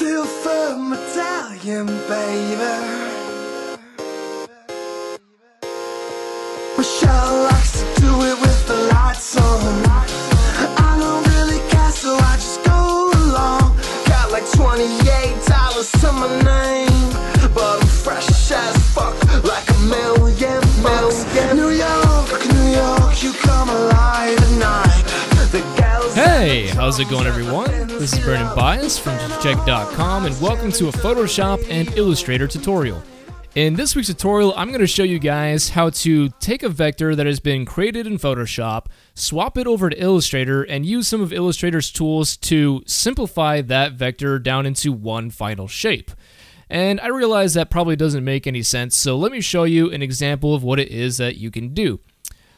Silver medallion, baby Hey, how's it going, everyone? This is Brendan Bias from Check.com, and welcome to a Photoshop and Illustrator tutorial. In this week's tutorial, I'm going to show you guys how to take a vector that has been created in Photoshop, swap it over to Illustrator, and use some of Illustrator's tools to simplify that vector down into one final shape. And I realize that probably doesn't make any sense, so let me show you an example of what it is that you can do.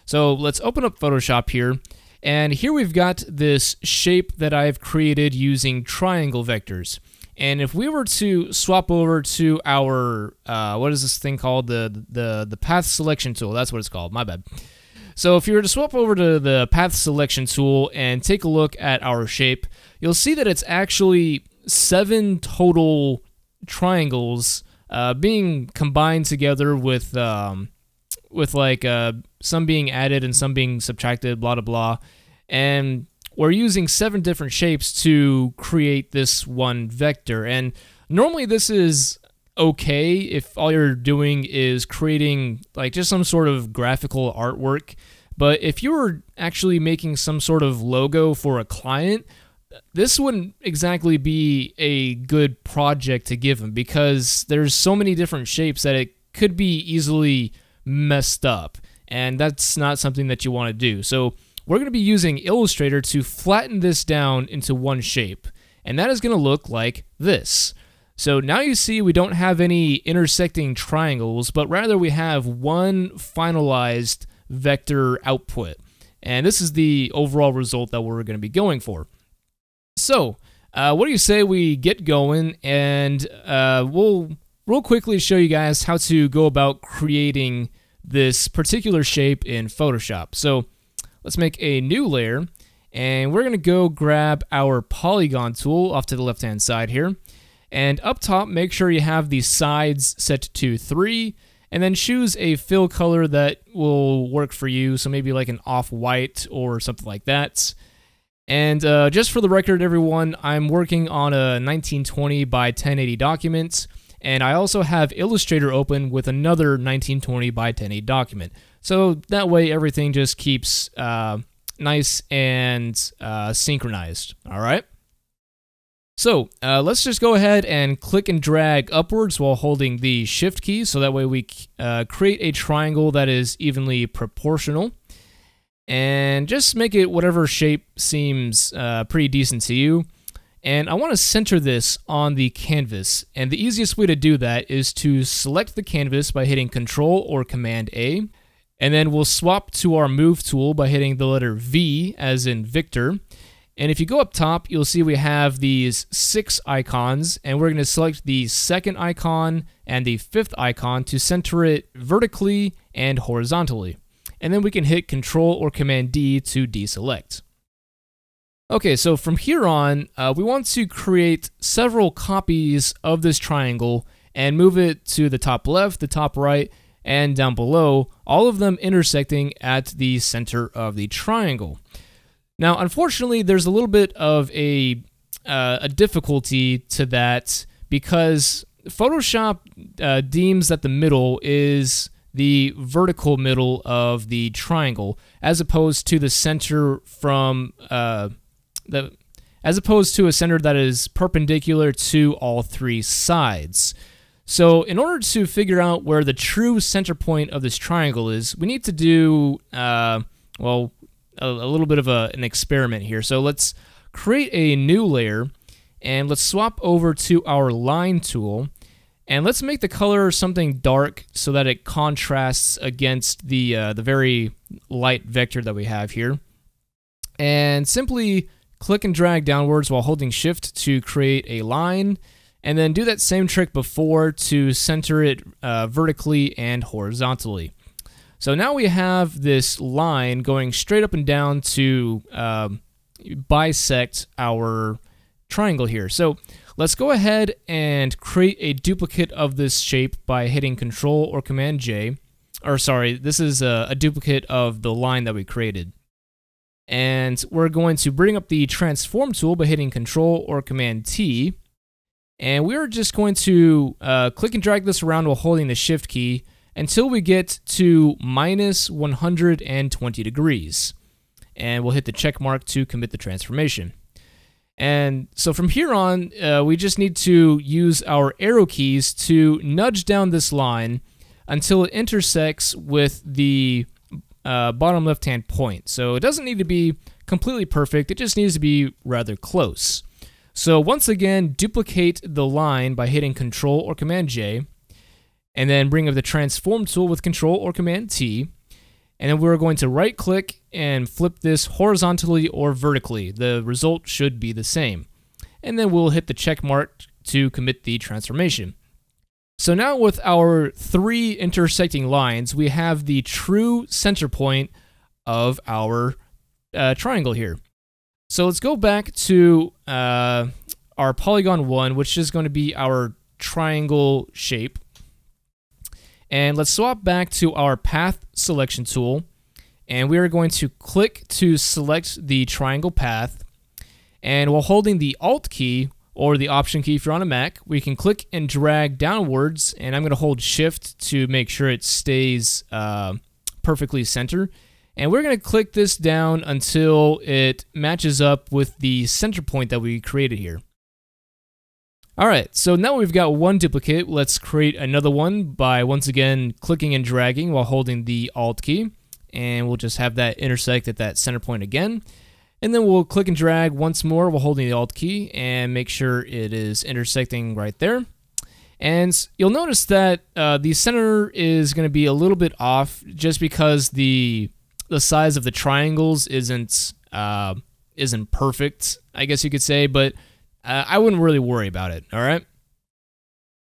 So let's open up Photoshop here. And here we've got this shape that I've created using triangle vectors. And if we were to swap over to our, uh, what is this thing called? The, the, the path selection tool. That's what it's called. My bad. So if you were to swap over to the path selection tool and take a look at our shape, you'll see that it's actually seven total triangles uh, being combined together with um, with like uh, some being added and some being subtracted, blah, blah, blah. And we're using seven different shapes to create this one vector. And normally this is okay if all you're doing is creating like just some sort of graphical artwork. But if you were actually making some sort of logo for a client, this wouldn't exactly be a good project to give them because there's so many different shapes that it could be easily messed up. And that's not something that you want to do. So we're going to be using Illustrator to flatten this down into one shape. And that is going to look like this. So now you see we don't have any intersecting triangles, but rather we have one finalized vector output. And this is the overall result that we're going to be going for. So, uh, what do you say we get going and uh, we'll real quickly show you guys how to go about creating this particular shape in Photoshop. So let's make a new layer and we're going to go grab our polygon tool off to the left hand side here. And up top, make sure you have the sides set to 3 and then choose a fill color that will work for you. So maybe like an off-white or something like that. And uh, just for the record, everyone, I'm working on a 1920 by 1080 document. And I also have Illustrator open with another 1920 by 1080 document. So that way everything just keeps uh, nice and uh, synchronized, all right? So uh, let's just go ahead and click and drag upwards while holding the shift key so that way we uh, create a triangle that is evenly proportional and just make it whatever shape seems uh, pretty decent to you. And I want to center this on the canvas. And the easiest way to do that is to select the canvas by hitting Control or Command A. And then we'll swap to our Move tool by hitting the letter V, as in Victor. And if you go up top, you'll see we have these six icons, and we're going to select the second icon and the fifth icon to center it vertically and horizontally. And then we can hit Control or Command D to deselect. Okay, so from here on, uh, we want to create several copies of this triangle and move it to the top left, the top right, and down below, all of them intersecting at the center of the triangle. Now, unfortunately, there's a little bit of a, uh, a difficulty to that because Photoshop uh, deems that the middle is the vertical middle of the triangle as opposed to the center from uh, the as opposed to a center that is perpendicular to all three sides. So in order to figure out where the true center point of this triangle is, we need to do, uh, well, a, a, little bit of a, an experiment here. So let's create a new layer, and let's swap over to our line tool, and let's make the color something dark so that it contrasts against the, uh, the very light vector that we have here. And simply Click and drag downwards while holding shift to create a line, and then do that same trick before to center it uh, vertically and horizontally. So now we have this line going straight up and down to um, bisect our triangle here. So let's go ahead and create a duplicate of this shape by hitting Control or Command J. Or sorry, this is a, a duplicate of the line that we created. And we're going to bring up the transform tool by hitting Control or Command T. And we're just going to uh, click and drag this around while holding the Shift key until we get to minus 120 degrees. And we'll hit the check mark to commit the transformation. And so from here on, uh, we just need to use our arrow keys to nudge down this line until it intersects with the uh, bottom left-hand point. So it doesn't need to be completely perfect, it just needs to be rather close. So once again, duplicate the line by hitting Control or Command J, and then bring up the Transform tool with Control or Command T, and then we're going to right click and flip this horizontally or vertically. The result should be the same. And then we'll hit the check mark to commit the transformation. So now with our three intersecting lines, we have the true center point of our uh, triangle here. So let's go back to uh, our polygon 1, which is going to be our triangle shape. And let's swap back to our path selection tool. And we are going to click to select the triangle path. And while holding the Alt key, or the option key if you're on a Mac, we can click and drag downwards, and I'm going to hold shift to make sure it stays uh, perfectly center. And we're going to click this down until it matches up with the center point that we created here. All right, so now we've got one duplicate, let's create another one by once again clicking and dragging while holding the Alt key. And we'll just have that intersect at that center point again. And then we'll click and drag once more while holding the Alt key and make sure it is intersecting right there. And you'll notice that uh, the center is going to be a little bit off just because the the size of the triangles isn't uh, isn't perfect, I guess you could say. But uh, I wouldn't really worry about it. All right.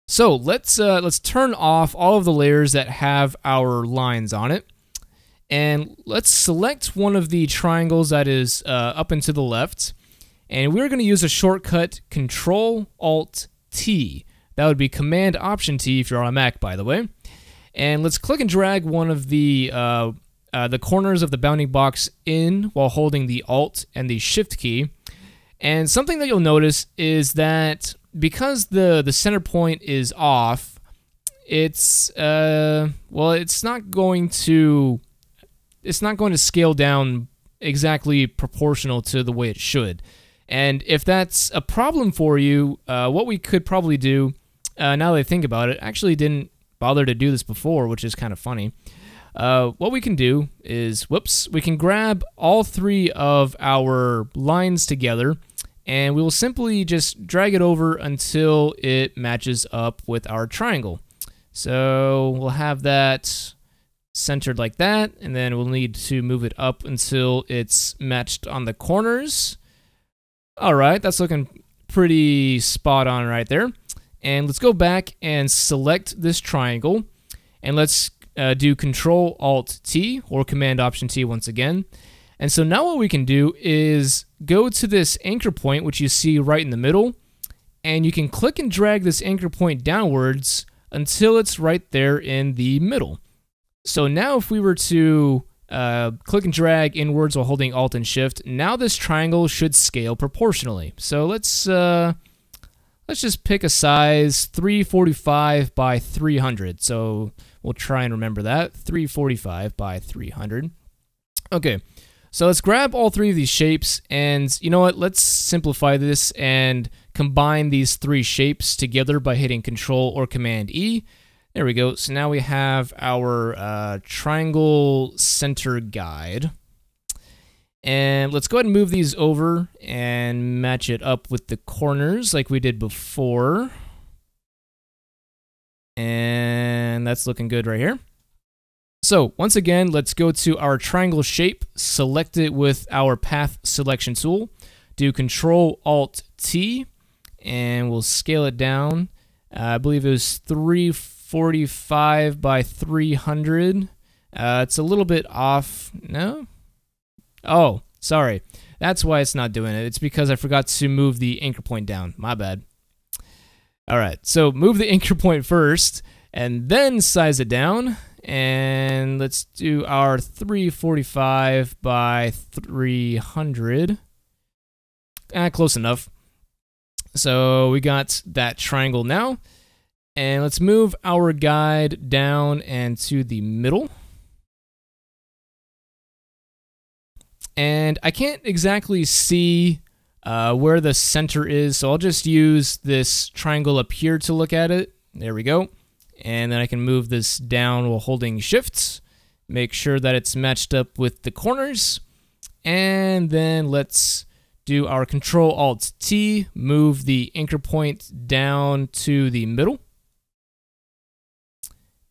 So let's uh, let's turn off all of the layers that have our lines on it and let's select one of the triangles that is uh, up and to the left. And we're going to use a shortcut Control Alt T. That would be Command Option T if you're on a Mac, by the way. And let's click and drag one of the uh, uh, the corners of the bounding box in while holding the Alt and the Shift key. And something that you'll notice is that because the the center point is off, it's uh, well, it's not going to it's not going to scale down exactly proportional to the way it should. And if that's a problem for you, uh, what we could probably do, uh, now that I think about it, I actually didn't bother to do this before, which is kind of funny. Uh, what we can do is, whoops, we can grab all three of our lines together, and we will simply just drag it over until it matches up with our triangle. So we'll have that centered like that. And then we'll need to move it up until it's matched on the corners. All right, that's looking pretty spot on right there. And let's go back and select this triangle. And let's uh, do Control Alt T or Command Option T once again. And so now what we can do is go to this anchor point, which you see right in the middle, and you can click and drag this anchor point downwards until it's right there in the middle. So now if we were to uh, click and drag inwards while holding Alt and Shift, now this triangle should scale proportionally. So let's uh, let's just pick a size 345 by 300. So we'll try and remember that 345 by 300. Okay. So let's grab all three of these shapes and you know what, let's simplify this and combine these three shapes together by hitting Control or Command E. There we go. So now we have our uh, triangle center guide. And let's go ahead and move these over and match it up with the corners like we did before. And that's looking good right here. So once again, let's go to our triangle shape, select it with our path selection tool, do control alt T, and we'll scale it down. Uh, I believe it was three, 45 by 300. Uh, it's a little bit off. No? Oh, sorry. That's why it's not doing it. It's because I forgot to move the anchor point down. My bad. All right, so move the anchor point first and then size it down. And let's do our 345 by 300. Ah, close enough. So we got that triangle now. And let's move our guide down and to the middle. And I can't exactly see uh, where the center is, so I'll just use this triangle up here to look at it. There we go. And then I can move this down while holding shifts. Make sure that it's matched up with the corners. And then let's do our Control Alt T, move the anchor point down to the middle.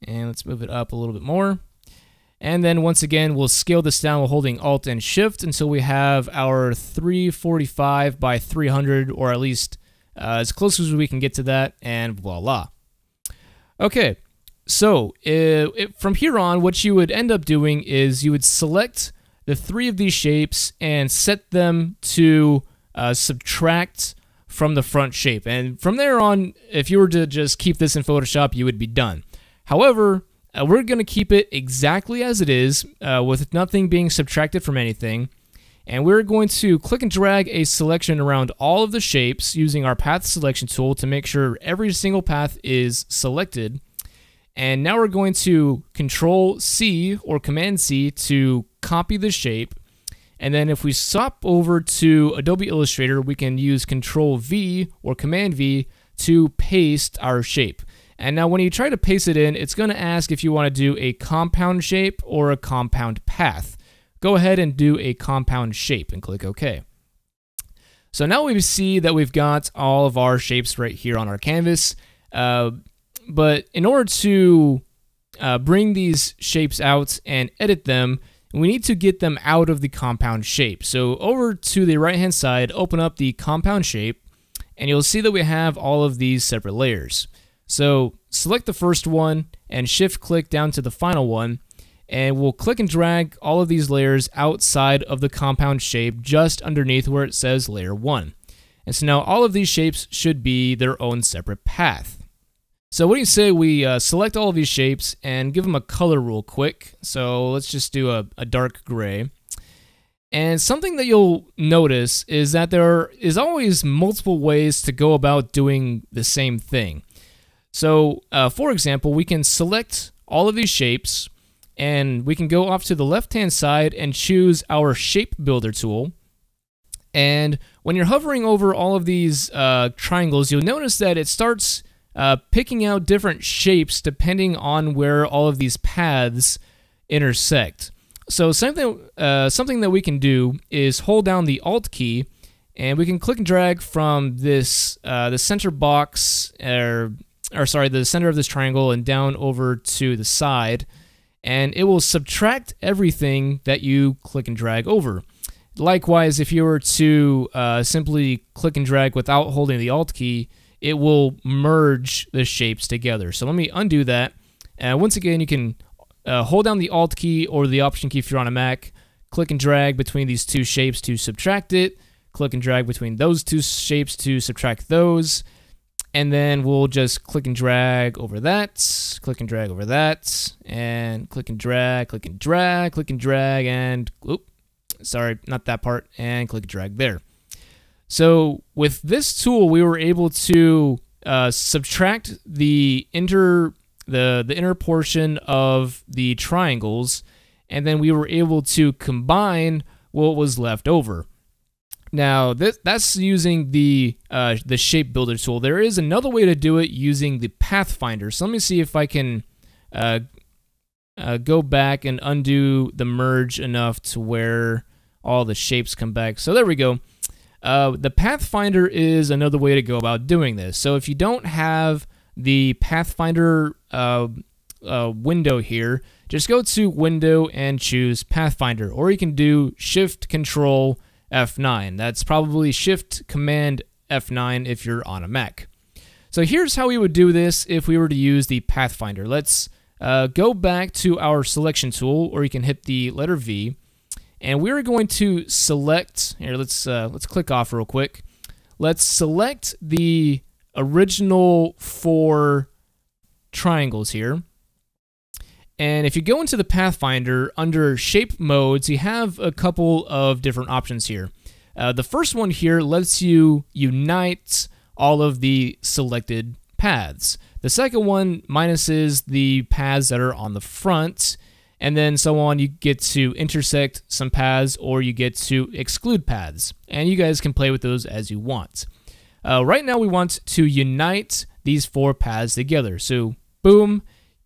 And let's move it up a little bit more. And then once again, we'll scale this down while holding Alt and Shift until we have our 345 by 300, or at least uh, as close as we can get to that, and voila. Okay, so it, uh, it, from here on, what you would end up doing is you would select the three of these shapes and set them to uh, subtract from the front shape. And from there on, if you were to just keep this in Photoshop, you would be done. However, uh, we're going to keep it exactly as it is uh, with nothing being subtracted from anything. And we're going to click and drag a selection around all of the shapes using our path selection tool to make sure every single path is selected. And now we're going to control C or command C to copy the shape. And then if we swap over to Adobe Illustrator, we can use control V or command V to paste our shape. And now when you try to paste it in, it's going to ask if you want to do a compound shape or a compound path. Go ahead and do a compound shape and click OK. So now we see that we've got all of our shapes right here on our canvas. Uh, but in order to uh, bring these shapes out and edit them, we need to get them out of the compound shape. So over to the right hand side, open up the compound shape, and you'll see that we have all of these separate layers. So select the first one and shift click down to the final one and we'll click and drag all of these layers outside of the compound shape just underneath where it says layer 1. And so now all of these shapes should be their own separate path. So what do you say we uh, select all of these shapes and give them a color real quick. So let's just do a, a dark gray. And something that you'll notice is that there is always multiple ways to go about doing the same thing. So uh, for example, we can select all of these shapes and we can go off to the left-hand side and choose our shape builder tool. And when you're hovering over all of these uh, triangles, you'll notice that it starts uh, picking out different shapes depending on where all of these paths intersect. So something, uh, something that we can do is hold down the Alt key, and we can click and drag from this uh, the center box or or sorry, the center of this triangle and down over to the side, and it will subtract everything that you click and drag over. Likewise, if you were to uh, simply click and drag without holding the Alt key, it will merge the shapes together. So let me undo that. And once again, you can uh, hold down the Alt key or the Option key if you're on a Mac, click and drag between these two shapes to subtract it, click and drag between those two shapes to subtract those, and then we'll just click and drag over that, click and drag over that, and click and drag, click and drag, click and drag, and oop, sorry, not that part, and click and drag there. So with this tool, we were able to uh, subtract the inner the the inner portion of the triangles, and then we were able to combine what was left over. Now this, that's using the uh, the shape builder tool. There is another way to do it using the pathfinder. So let me see if I can uh, uh, go back and undo the merge enough to where all the shapes come back. So there we go. Uh, the pathfinder is another way to go about doing this. So if you don't have the pathfinder uh, uh, window here, just go to window and choose pathfinder, or you can do shift control F9. That's probably Shift Command F9 if you're on a Mac. So here's how we would do this if we were to use the Pathfinder. Let's uh, go back to our selection tool, or you can hit the letter V, and we're going to select, here, let's, uh, let's click off real quick. Let's select the original four triangles here. And if you go into the Pathfinder under shape modes, you have a couple of different options here. Uh, the first one here lets you unite all of the selected paths. The second one minuses the paths that are on the front, and then so on. You get to intersect some paths or you get to exclude paths. And you guys can play with those as you want. Uh, right now, we want to unite these four paths together. So, boom,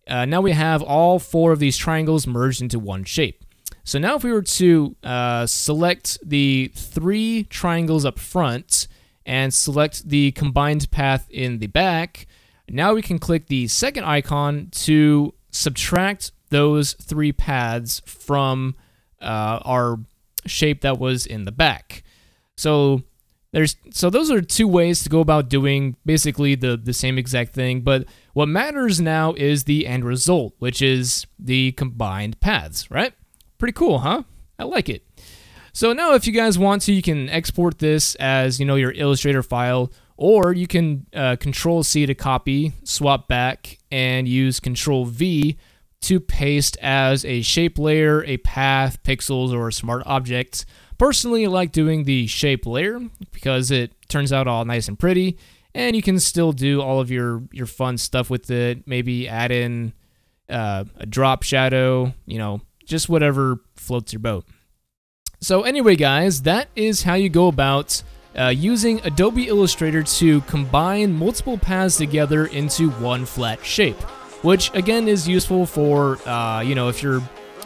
uh, now we have all four of these triangles merged into one shape. So now if we were to uh, select the three triangles up front and select the combined path in the back, now we can click the second icon to subtract those three paths from uh, our shape that was in the back. So there's so those are two ways to go about doing basically the the same exact thing, but what matters now is the end result, which is the combined paths, right? Pretty cool, huh? I like it. So now if you guys want to, you can export this as, you know, your Illustrator file, or you can uh, Control C to copy, swap back, and use Control V to paste as a shape layer, a path, pixels, or smart objects. Personally, I like doing the shape layer because it turns out all nice and pretty and you can still do all of your your fun stuff with it. Maybe add in uh, a drop shadow, you know, just whatever floats your boat. So anyway, guys, that is how you go about uh, using Adobe Illustrator to combine multiple paths together into one flat shape, which again is useful for, uh, you know, if you're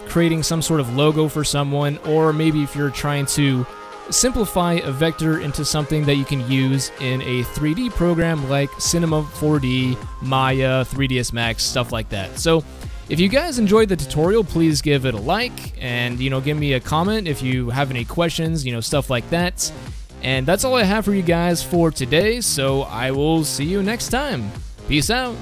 creating some sort of logo for someone, or maybe if you're trying to simplify a vector into something that you can use in a 3D program like Cinema 4D, Maya, 3ds Max, stuff like that. So if you guys enjoyed the tutorial, please give it a like and, you know, give me a comment if you have any questions, you know, stuff like that. And that's all I have for you guys for today, so I will see you next time. Peace out.